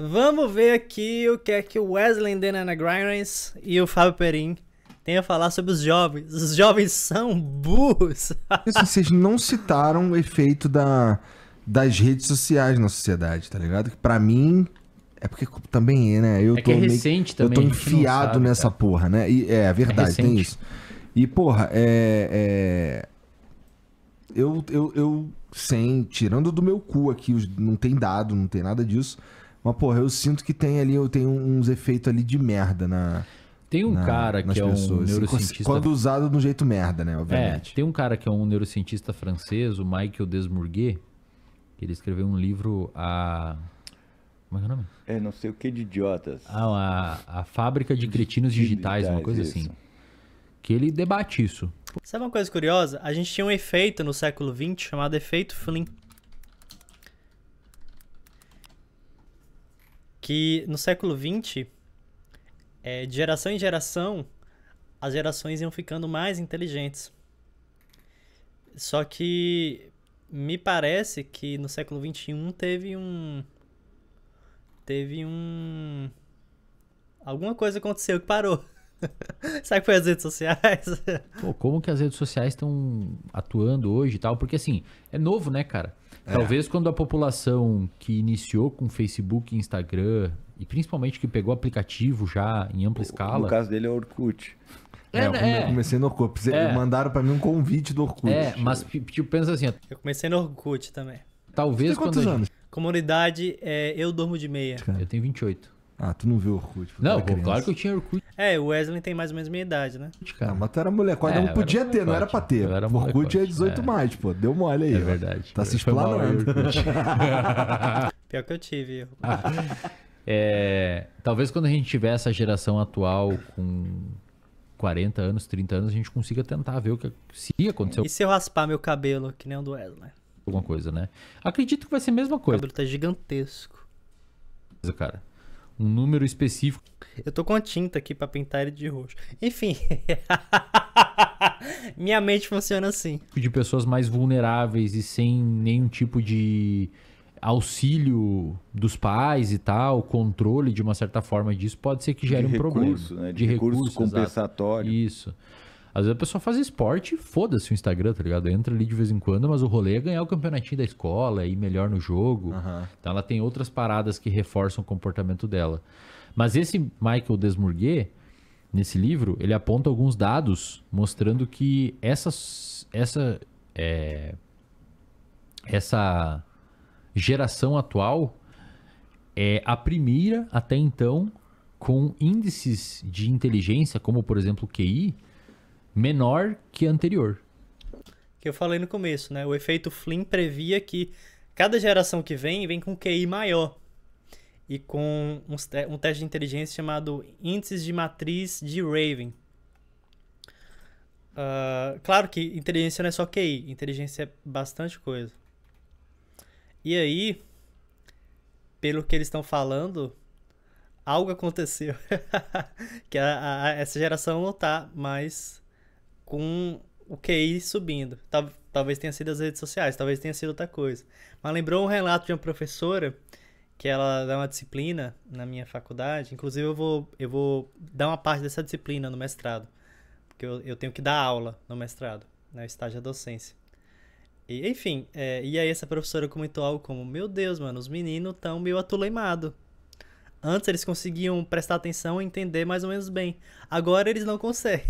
Vamos ver aqui o que é que o Wesley Denana Grimes e o Fábio Perim têm a falar sobre os jovens. Os jovens são burros. Vocês não citaram o efeito da, das redes sociais na sociedade, tá ligado? Que pra mim. É porque também, é, né? Eu é, é tô é recente meio, também. Eu tô enfiado sabe, nessa cara. Tá? porra, né? E, é, é verdade, é tem isso. E, porra, é. é... Eu, eu, eu, sem. Tirando do meu cu aqui, não tem dado, não tem nada disso. Mas, porra, eu sinto que tem ali, eu tenho uns efeitos ali de merda na. Tem um na, cara que é um neurocientista. Quando usado do jeito merda, né? Obviamente. É, tem um cara que é um neurocientista francês, o Michael Desmourguet, que ele escreveu um livro a. Como é que é o nome? É, não sei o que de idiotas. Ah, a, a Fábrica de Cretinos digitais, digitais, uma coisa isso. assim. Que ele debate isso. Sabe uma coisa curiosa? A gente tinha um efeito no século XX chamado efeito Flynn. que no século XX, é, de geração em geração, as gerações iam ficando mais inteligentes. Só que me parece que no século XXI teve um. Teve um. Alguma coisa aconteceu que parou. Será que foi as redes sociais? Pô, como que as redes sociais estão atuando hoje e tal? Porque assim, é novo, né, cara? É. Talvez quando a população que iniciou com Facebook, Instagram, e principalmente que pegou aplicativo já em ampla o, escala. No caso dele é o Orkut. É, é, eu é. comecei no Orkut. É. Mandaram para mim um convite do Orkut. É, mas tipo, pensa assim. Eu comecei no Orkut também. Talvez Você tem quantos quando. anos? Comunidade, é, eu durmo de meia. Eu tenho 28. Ah, tu não viu o Orkut. Não, pô, claro que eu tinha Orkut. É, o Wesley tem mais ou menos minha idade, né? Cara. É. Ah, mas tu era mulher, é, não podia ter, não era pra ter. Era o Orkut é 18 é. mais, pô. Deu mole aí. É verdade. Ó. Tá eu se explanando. Pior que eu tive. Ah, é, talvez quando a gente tiver essa geração atual com 40 anos, 30 anos, a gente consiga tentar ver o que é, se aconteceu. E se eu raspar meu cabelo, que nem o do Wesley? Alguma coisa, né? Acredito que vai ser a mesma coisa. O cabelo tá gigantesco. Cara um número específico. Eu tô com a tinta aqui para pintar ele de roxo. Enfim. Minha mente funciona assim. De pessoas mais vulneráveis e sem nenhum tipo de auxílio dos pais e tal, controle de uma certa forma disso, pode ser que gere de um recurso, problema. Né? De, de recurso, recurso compensatório. Exato. Isso. Às vezes a pessoa faz esporte foda-se o Instagram, tá ligado? Entra ali de vez em quando, mas o rolê é ganhar o campeonatinho da escola, é ir melhor no jogo. Uhum. Então ela tem outras paradas que reforçam o comportamento dela. Mas esse Michael Desmourguet, nesse livro, ele aponta alguns dados mostrando que essa, essa, é, essa geração atual é a primeira até então com índices de inteligência, como por exemplo o QI, menor que a anterior. Que eu falei no começo, né? O efeito Flynn previa que cada geração que vem vem com QI maior e com um, um teste de inteligência chamado índice de Matriz de Raven. Uh, claro que inteligência não é só QI, inteligência é bastante coisa. E aí, pelo que eles estão falando, algo aconteceu. que a, a, essa geração não tá mais com o QI subindo. Talvez tenha sido as redes sociais, talvez tenha sido outra coisa. Mas lembrou um relato de uma professora que ela dá uma disciplina na minha faculdade. Inclusive, eu vou, eu vou dar uma parte dessa disciplina no mestrado. Porque eu, eu tenho que dar aula no mestrado, no né, estágio da docência. E, enfim, é, e aí essa professora comentou algo como: Meu Deus, mano, os meninos estão meio atuleimados. Antes eles conseguiam prestar atenção e entender mais ou menos bem. Agora eles não conseguem.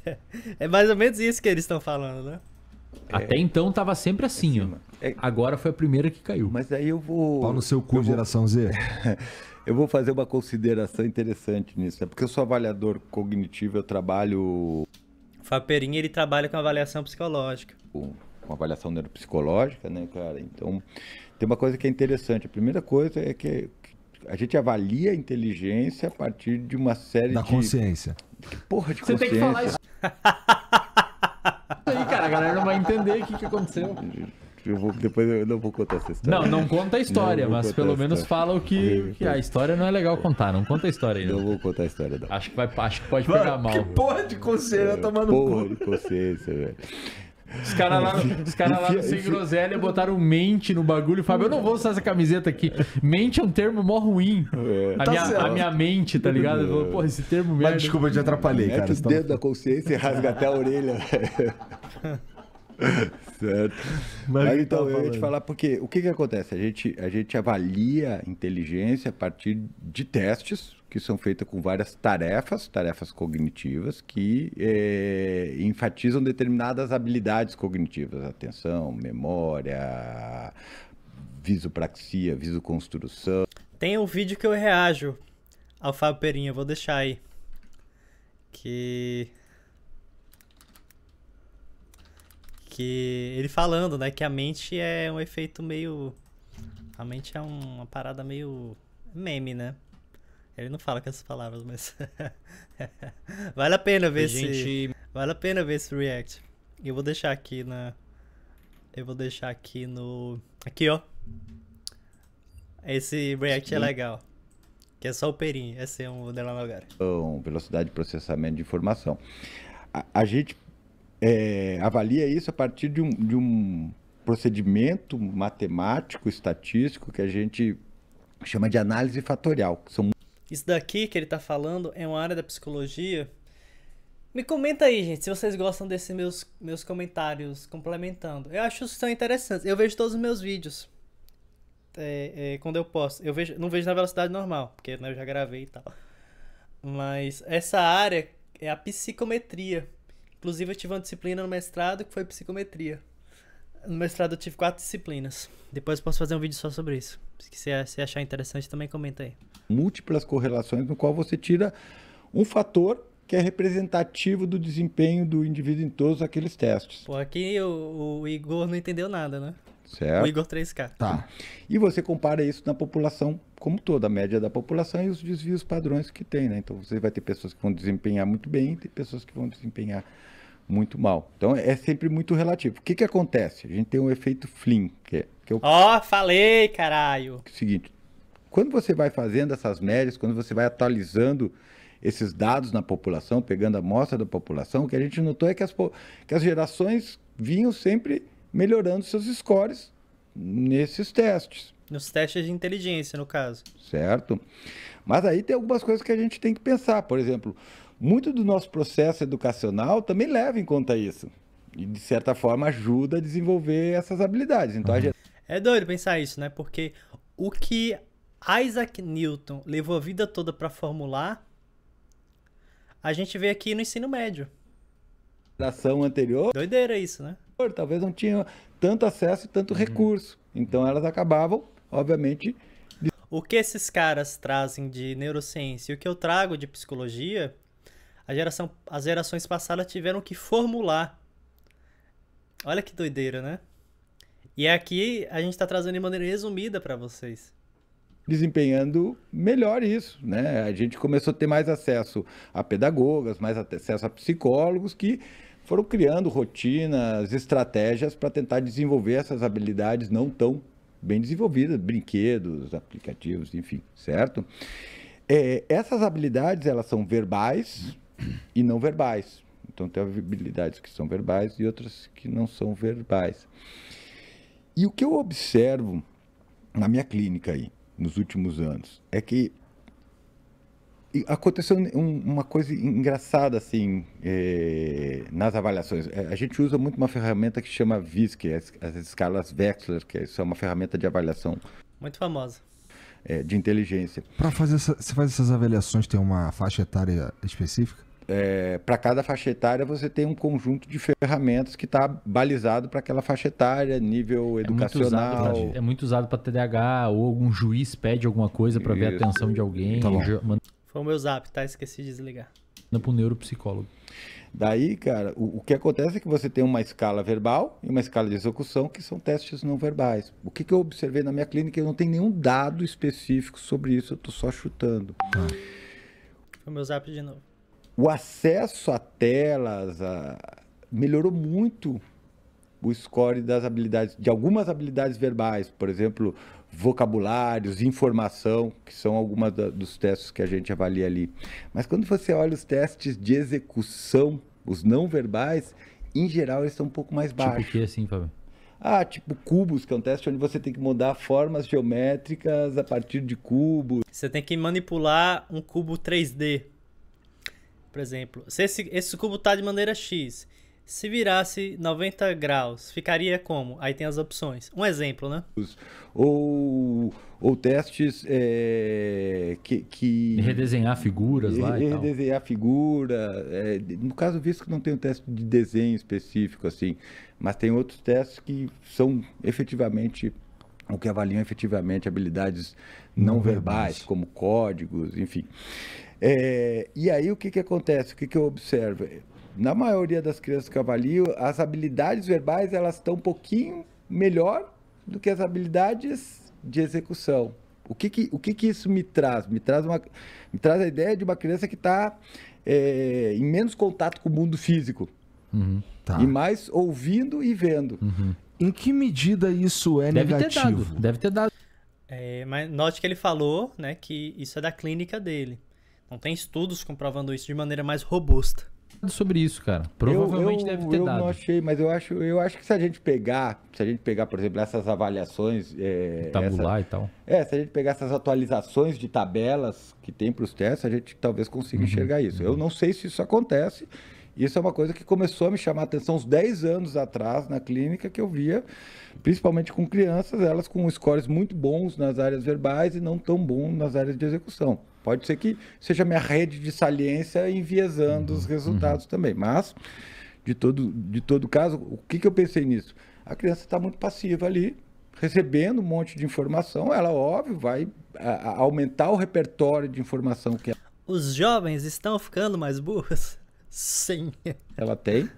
é mais ou menos isso que eles estão falando, né? Até é, então tava sempre assim, assim ó. É, Agora foi a primeira que caiu. Mas aí eu vou. Pau no seu cu, geração vou, Z. eu vou fazer uma consideração interessante nisso. É porque eu sou avaliador cognitivo, eu trabalho. Faperinha, ele trabalha com avaliação psicológica. Com avaliação neuropsicológica, né, cara? Então, tem uma coisa que é interessante. A primeira coisa é que a gente avalia a inteligência a partir de uma série da de. Da consciência. porra de Você consciência. Você tem que falar isso. aí, cara, a galera não vai entender o que, que aconteceu. Eu vou, depois eu não vou contar essa história. Não, não conta a história, mas pelo menos fala o que, que, a história não é legal contar. Não conta a história ainda. Não vou contar a história, não. Acho que, vai, acho que pode Mano, pegar mal. Que porra de consciência, tá tomando porra cu. Porra de consciência, velho. Os caras lá, os cara lá no Sem Groselha botaram mente no bagulho. Fábio, eu não vou usar essa camiseta aqui. Mente é um termo mó ruim. É, a, tá minha, a minha mente, tá ligado? Falou, esse termo merda. Mas desculpa, eu te atrapalhei, cara. Dedos tá dedo da consciência e rasga até a orelha. certo. Mas, Mas então, eu ia te falar porque o que que acontece? A gente, a gente avalia inteligência a partir de testes, que são feitas com várias tarefas, tarefas cognitivas, que é, enfatizam determinadas habilidades cognitivas, atenção, memória, visopraxia, visoconstrução. Tem um vídeo que eu reajo ao Fábio Perinha, vou deixar aí. Que. Que ele falando, né, que a mente é um efeito meio. A mente é uma parada meio meme, né? Ele não fala com essas palavras, mas. vale a pena ver esse. Gente... Vale a pena ver esse react. Eu vou deixar aqui na. Eu vou deixar aqui no. Aqui, ó. Esse react é Sim. é legal. Que é só o Perim, esse é um dela lugar. Então, velocidade de processamento de informação. A, a gente é, avalia isso a partir de um, de um procedimento matemático, estatístico, que a gente chama de análise fatorial, que são isso daqui que ele está falando é uma área da psicologia. Me comenta aí, gente, se vocês gostam desses meus, meus comentários complementando. Eu acho que são interessantes. Eu vejo todos os meus vídeos. É, é, quando eu posso. Eu vejo, não vejo na velocidade normal, porque né, eu já gravei e tal. Mas essa área é a psicometria. Inclusive, eu tive uma disciplina no mestrado que foi psicometria. No mestrado eu tive quatro disciplinas. Depois eu posso fazer um vídeo só sobre isso. Se você achar interessante, também comenta aí. Múltiplas correlações no qual você tira um fator que é representativo do desempenho do indivíduo em todos aqueles testes. Pô, aqui o, o Igor não entendeu nada, né? Certo. O Igor 3K. Tá. E você compara isso na população como toda, a média da população e os desvios padrões que tem, né? Então você vai ter pessoas que vão desempenhar muito bem, tem pessoas que vão desempenhar muito mal. Então é sempre muito relativo. O que, que acontece? A gente tem um efeito Flynn, que é. é Ó, eu... oh, falei, caralho! É o seguinte, quando você vai fazendo essas médias, quando você vai atualizando esses dados na população, pegando a amostra da população, o que a gente notou é que as, que as gerações vinham sempre melhorando seus scores nesses testes. Nos testes de inteligência, no caso. Certo. Mas aí tem algumas coisas que a gente tem que pensar. Por exemplo, muito do nosso processo educacional também leva em conta isso. E, de certa forma, ajuda a desenvolver essas habilidades. Então, uhum. gente... É doido pensar isso, né? Porque o que Isaac Newton levou a vida toda para formular, a gente vê aqui no ensino médio. Geração anterior. Doideira isso, né? Talvez não tinha tanto acesso e tanto uhum. recurso. Então, elas acabavam, obviamente, o que esses caras trazem de neurociência e o que eu trago de psicologia a geração, as gerações passadas tiveram que formular. Olha que doideira, né? E aqui a gente está trazendo de maneira resumida para vocês desempenhando melhor isso, né? A gente começou a ter mais acesso a pedagogas, mais acesso a psicólogos que foram criando rotinas, estratégias para tentar desenvolver essas habilidades não tão bem desenvolvidas, brinquedos, aplicativos, enfim, certo? É, essas habilidades elas são verbais, e não verbais. Então tem habilidades que são verbais e outras que não são verbais. E o que eu observo na minha clínica aí, nos últimos anos, é que aconteceu uma coisa engraçada assim é, nas avaliações. É, a gente usa muito uma ferramenta que chama VISC, as, as escalas Wechsler, que é, é uma ferramenta de avaliação. Muito famosa. É, de inteligência. Para fazer essa, você faz essas avaliações tem uma faixa etária específica? é, para cada faixa etária você tem um conjunto de ferramentas que está balizado para aquela faixa etária, nível é educacional. é muito usado pra, é muito usado para TDAH ou algum juiz pede alguma coisa para ver a atenção de alguém. Tá manda... Foi o meu zap, tá? Esqueci de desligar. Manda para o neuropsicólogo. Daí, cara, o, o, que acontece é que você tem uma escala verbal e uma escala de execução que são testes não verbais. O que, que eu observei na minha clínica, é eu não tenho nenhum dado específico sobre isso, eu estou só chutando. Ah. Foi meu zap de novo o acesso a telas a... melhorou muito o score das habilidades, de algumas habilidades verbais, por exemplo, vocabulários, informação, que são algumas da, dos testes que a gente avalia ali. Mas quando você olha os testes de execução, os não verbais, em geral eles são um pouco mais tipo baixos. Tipo que assim, Fábio? Ah, tipo cubos, que é um teste onde você tem que mudar formas geométricas a partir de cubos. Você tem que manipular um cubo 3D por exemplo, se esse, esse cubo está de maneira X, se virasse 90 graus, ficaria como? Aí tem as opções. Um exemplo, né? Ou, ou testes é, que, que... Redesenhar figuras lá Redesenhar e Redesenhar figura. É, no caso, visto que não tem um teste de desenho específico, assim. Mas tem outros testes que são efetivamente... O que avaliam efetivamente habilidades não, não verbais, verbais, como códigos, enfim. É, e aí o que, que acontece? O que, que eu observo? Na maioria das crianças que eu avalio, as habilidades verbais elas estão um pouquinho melhor do que as habilidades de execução. O que que, o que, que isso me traz? Me traz, uma, me traz a ideia de uma criança que está é, em menos contato com o mundo físico. Uhum, tá. E mais ouvindo e vendo. Uhum. Em que medida isso é deve negativo? Ter dado, deve ter dado. É, mas note que ele falou né, que isso é da clínica dele. Não tem estudos comprovando isso de maneira mais robusta. Sobre isso, cara. Provavelmente eu, eu, deve ter eu dado. Eu não achei, mas eu acho, eu acho que se a gente pegar, se a gente pegar, por exemplo, essas avaliações. É, tabular essa, e tal. É, se a gente pegar essas atualizações de tabelas que tem para os testes, a gente talvez consiga uhum, enxergar isso. Uhum. Eu não sei se isso acontece. Isso é uma coisa que começou a me chamar a atenção uns 10 anos atrás na clínica, que eu via, principalmente com crianças, elas com scores muito bons nas áreas verbais e não tão bons nas áreas de execução. Pode ser que seja minha rede de saliência enviesando uhum. os resultados uhum. também, mas de todo, de todo caso, o que, que eu pensei nisso? A criança está muito passiva ali, recebendo um monte de informação, ela, óbvio, vai a, aumentar o repertório de informação que ela. Os jovens estão ficando mais burros? sim Ela tem,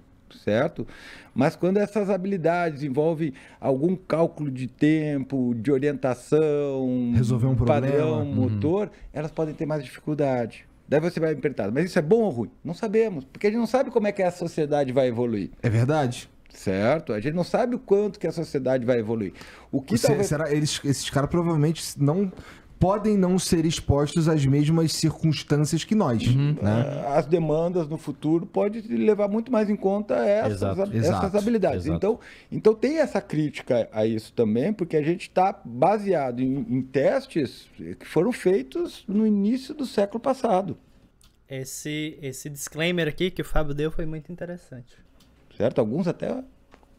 certo? Mas quando essas habilidades envolvem algum cálculo de tempo, de orientação, resolver um problema, padrão, uhum. motor, uhum. elas podem ter mais dificuldade. Daí você vai me perguntar, mas isso é bom ou ruim? Não sabemos, porque a gente não sabe como é que a sociedade vai evoluir. É verdade. Certo? A gente não sabe o quanto que a sociedade vai evoluir. O que você, talvez... será, eles, esses caras provavelmente não podem não ser expostos às mesmas circunstâncias que nós. Uhum. Né? É, as demandas no futuro pode levar muito mais em conta essas, exato, exato, essas habilidades. Exato. Então, então tem essa crítica a isso também, porque a gente está baseado em, em testes que foram feitos no início do século passado. Esse, esse disclaimer aqui que o Fábio deu foi muito interessante. Certo? Alguns até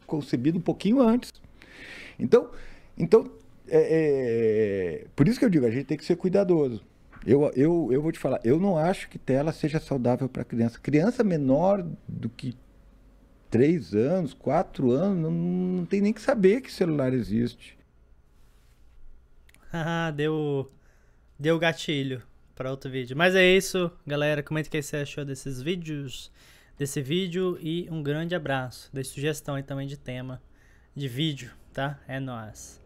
concebido um pouquinho antes. Então, então é, é, é, por isso que eu digo, a gente tem que ser cuidadoso. Eu, eu, eu vou te falar, eu não acho que tela seja saudável para criança. Criança menor do que 3 anos, 4 anos, não, não tem nem que saber que celular existe. Ah, deu, deu gatilho para outro vídeo. Mas é isso, galera. Comenta o que você achou desses vídeos, desse vídeo e um grande abraço. Dê sugestão aí também de tema de vídeo, tá? É nós.